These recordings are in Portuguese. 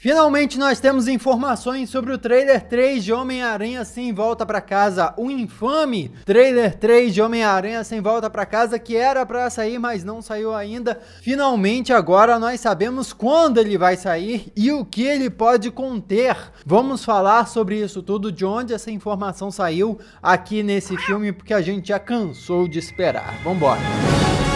Finalmente nós temos informações sobre o trailer 3 de Homem-Aranha Sem Volta para Casa, o infame trailer 3 de Homem-Aranha Sem Volta para Casa que era para sair, mas não saiu ainda. Finalmente agora nós sabemos quando ele vai sair e o que ele pode conter. Vamos falar sobre isso tudo, de onde essa informação saiu aqui nesse filme, porque a gente já cansou de esperar. Vambora! embora.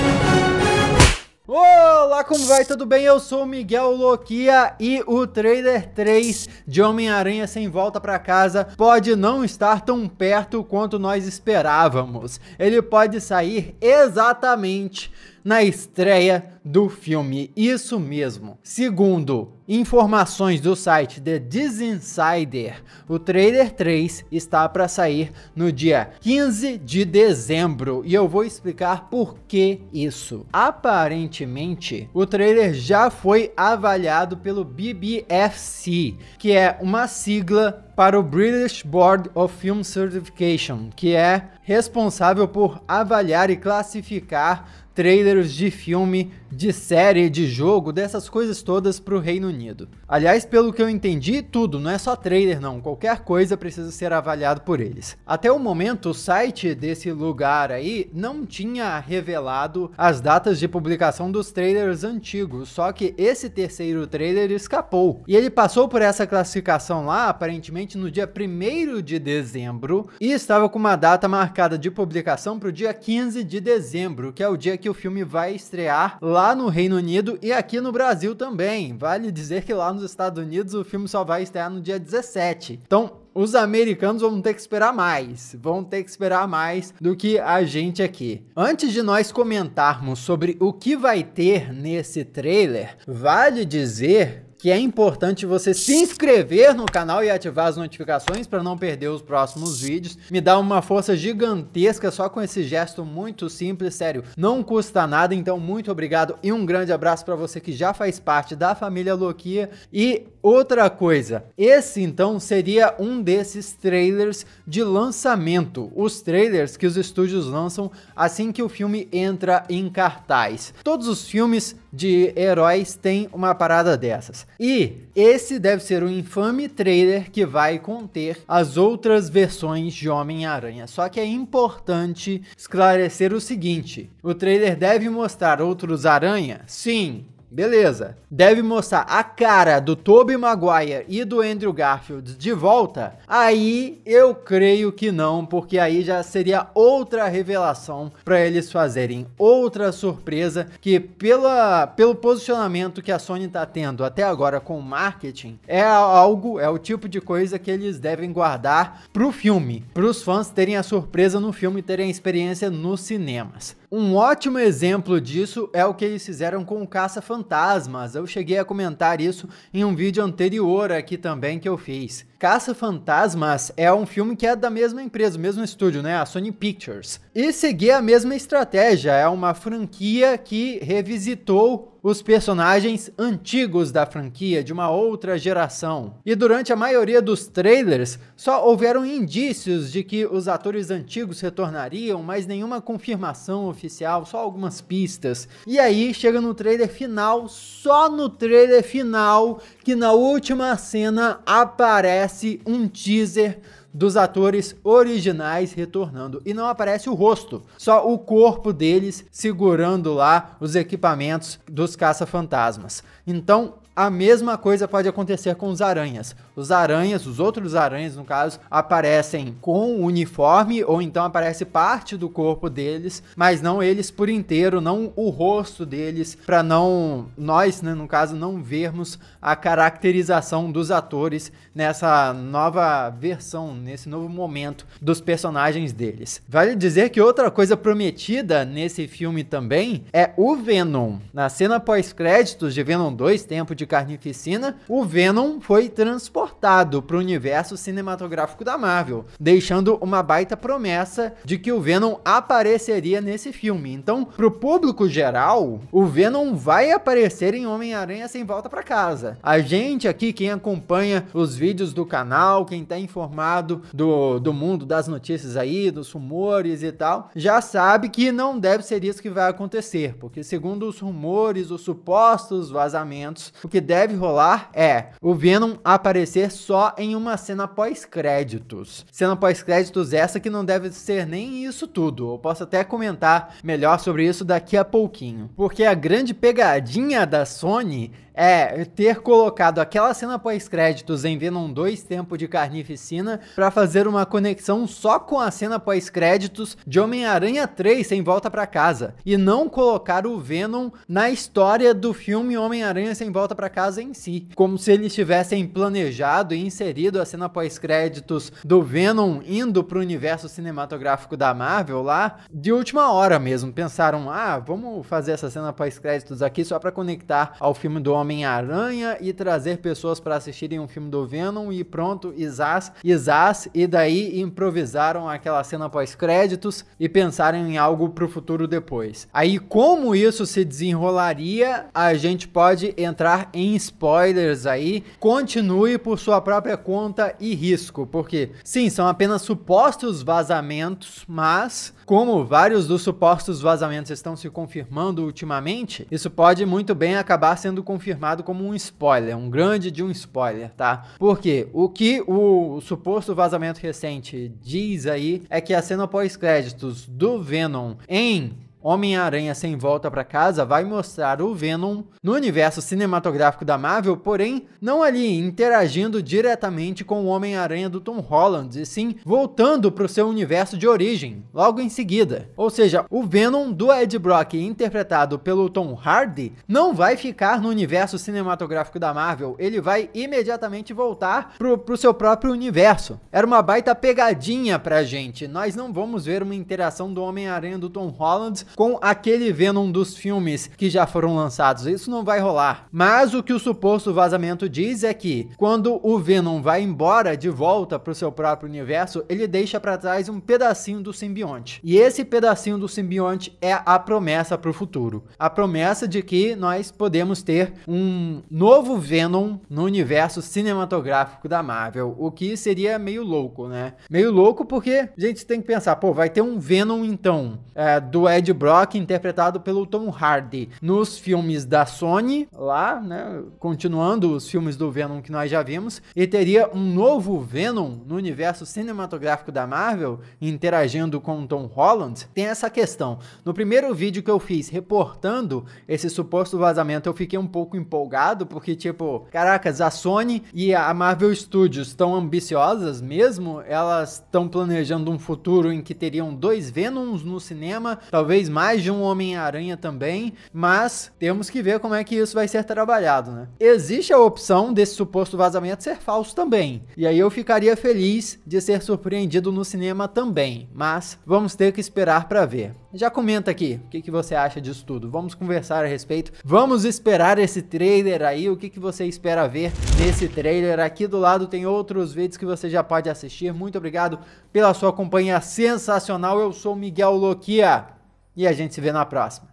Olá, como vai? Tudo bem? Eu sou o Miguel Loquia e o trailer 3 de Homem-Aranha Sem Volta para Casa pode não estar tão perto quanto nós esperávamos. Ele pode sair exatamente na estreia do filme. Isso mesmo. Segundo informações do site The Disinsider, o trailer 3 está para sair no dia 15 de dezembro e eu vou explicar por que isso. Aparentemente, o trailer já foi avaliado pelo BBFC, que é uma sigla para o British Board of Film Certification, que é responsável por avaliar e classificar trailers de filme, de série, de jogo, dessas coisas todas para o Reino Unido. Aliás, pelo que eu entendi, tudo, não é só trailer não, qualquer coisa precisa ser avaliado por eles. Até o momento, o site desse lugar aí não tinha revelado as datas de publicação dos trailers antigos, só que esse terceiro trailer escapou. E ele passou por essa classificação lá, aparentemente exatamente no dia 1 de dezembro e estava com uma data marcada de publicação para o dia 15 de dezembro, que é o dia que o filme vai estrear lá no Reino Unido e aqui no Brasil também. Vale dizer que lá nos Estados Unidos o filme só vai estrear no dia 17. Então, os americanos vão ter que esperar mais, vão ter que esperar mais do que a gente aqui. Antes de nós comentarmos sobre o que vai ter nesse trailer, vale dizer que é importante você se inscrever no canal e ativar as notificações para não perder os próximos vídeos. Me dá uma força gigantesca só com esse gesto muito simples, sério, não custa nada. Então, muito obrigado e um grande abraço para você que já faz parte da família Loquia e Outra coisa, esse então seria um desses trailers de lançamento, os trailers que os estúdios lançam assim que o filme entra em cartaz. Todos os filmes de heróis têm uma parada dessas. E esse deve ser o infame trailer que vai conter as outras versões de Homem-Aranha. Só que é importante esclarecer o seguinte: o trailer deve mostrar outros aranha? Sim, Beleza. Deve mostrar a cara do Tobey Maguire e do Andrew Garfield de volta? Aí eu creio que não, porque aí já seria outra revelação para eles fazerem outra surpresa que pela, pelo posicionamento que a Sony tá tendo até agora com o marketing, é algo, é o tipo de coisa que eles devem guardar pro filme, pros fãs terem a surpresa no filme e terem a experiência nos cinemas. Um ótimo exemplo disso é o que eles fizeram com o Caça-Fantasmas. Eu cheguei a comentar isso em um vídeo anterior aqui também que eu fiz. Caça-Fantasmas é um filme que é da mesma empresa, mesmo estúdio, né? A Sony Pictures. E seguir a mesma estratégia, é uma franquia que revisitou os personagens antigos da franquia de uma outra geração. E durante a maioria dos trailers, só houveram indícios de que os atores antigos retornariam, mas nenhuma confirmação oficial, só algumas pistas. E aí chega no trailer final, só no trailer final, que na última cena aparece um teaser dos atores originais retornando. E não aparece o rosto, só o corpo deles segurando lá os equipamentos dos caça-fantasmas. Então, a mesma coisa pode acontecer com os aranhas. Os aranhas, os outros aranhas, no caso, aparecem com o uniforme ou então aparece parte do corpo deles, mas não eles por inteiro, não o rosto deles, para não nós, né, no caso, não vermos a caracterização dos atores nessa nova versão, nesse novo momento dos personagens deles. Vale dizer que outra coisa prometida nesse filme também é o Venom. Na cena pós-créditos de Venom 2, tempo de de Carnificina, o Venom foi transportado para o universo cinematográfico da Marvel, deixando uma baita promessa de que o Venom apareceria nesse filme. Então, para o público geral, o Venom vai aparecer em Homem-Aranha sem volta para casa. A gente aqui, quem acompanha os vídeos do canal, quem está informado do, do mundo das notícias aí, dos rumores e tal, já sabe que não deve ser isso que vai acontecer, porque segundo os rumores, os supostos vazamentos, o que deve rolar é o Venom aparecer só em uma cena pós-créditos. Cena pós-créditos essa que não deve ser nem isso tudo. Eu posso até comentar melhor sobre isso daqui a pouquinho. Porque a grande pegadinha da Sony é, ter colocado aquela cena pós-créditos em Venom 2 Tempo de Carnificina para fazer uma conexão só com a cena pós-créditos de Homem-Aranha 3 Sem Volta para Casa e não colocar o Venom na história do filme Homem-Aranha Sem Volta para Casa em si, como se eles tivessem planejado e inserido a cena pós-créditos do Venom indo pro universo cinematográfico da Marvel lá de última hora mesmo. Pensaram: "Ah, vamos fazer essa cena pós-créditos aqui só para conectar ao filme do Homem-Aranha e trazer pessoas para assistirem um filme do Venom e pronto, Isas, Isas, e daí improvisaram aquela cena pós-créditos e pensaram em algo pro futuro depois. Aí, como isso se desenrolaria, a gente pode entrar em spoilers aí. Continue por sua própria conta e risco, porque sim, são apenas supostos vazamentos, mas como vários dos supostos vazamentos estão se confirmando ultimamente, isso pode muito bem acabar sendo confirmado confirmado como um spoiler, um grande de um spoiler, tá? Porque o que o suposto vazamento recente diz aí é que a cena pós-créditos do Venom em Homem-Aranha Sem Volta para Casa vai mostrar o Venom no universo cinematográfico da Marvel, porém não ali interagindo diretamente com o Homem-Aranha do Tom Holland, e sim voltando para o seu universo de origem, logo em seguida. Ou seja, o Venom do Ed Brock, interpretado pelo Tom Hardy, não vai ficar no universo cinematográfico da Marvel, ele vai imediatamente voltar para o seu próprio universo. Era uma baita pegadinha pra gente, nós não vamos ver uma interação do Homem-Aranha do Tom Holland com aquele Venom dos filmes que já foram lançados. Isso não vai rolar. Mas o que o suposto vazamento diz é que quando o Venom vai embora de volta para o seu próprio universo, ele deixa para trás um pedacinho do simbionte. E esse pedacinho do simbionte é a promessa para o futuro. A promessa de que nós podemos ter um novo Venom no universo cinematográfico da Marvel, o que seria meio louco, né? Meio louco porque a gente tem que pensar, pô, vai ter um Venom então é, do Ed Brock, interpretado pelo Tom Hardy. Nos filmes da Sony, lá, né, continuando os filmes do Venom que nós já vimos, e teria um novo Venom no universo cinematográfico da Marvel, interagindo com Tom Holland, tem essa questão. No primeiro vídeo que eu fiz reportando esse suposto vazamento, eu fiquei um pouco empolgado, porque, tipo, caracas, a Sony e a Marvel Studios estão ambiciosas mesmo, elas estão planejando um futuro em que teriam dois Venoms no cinema, talvez mais de um Homem-Aranha também, mas temos que ver como é que isso vai ser trabalhado, né? Existe a opção desse suposto vazamento ser falso também, e aí eu ficaria feliz de ser surpreendido no cinema também, mas vamos ter que esperar para ver. Já comenta aqui o que, que você acha disso tudo. Vamos conversar a respeito. Vamos esperar esse trailer aí. O que, que você espera ver nesse trailer? Aqui do lado tem outros vídeos que você já pode assistir. Muito obrigado pela sua companhia sensacional. Eu sou Miguel Loquia e a gente se vê na próxima.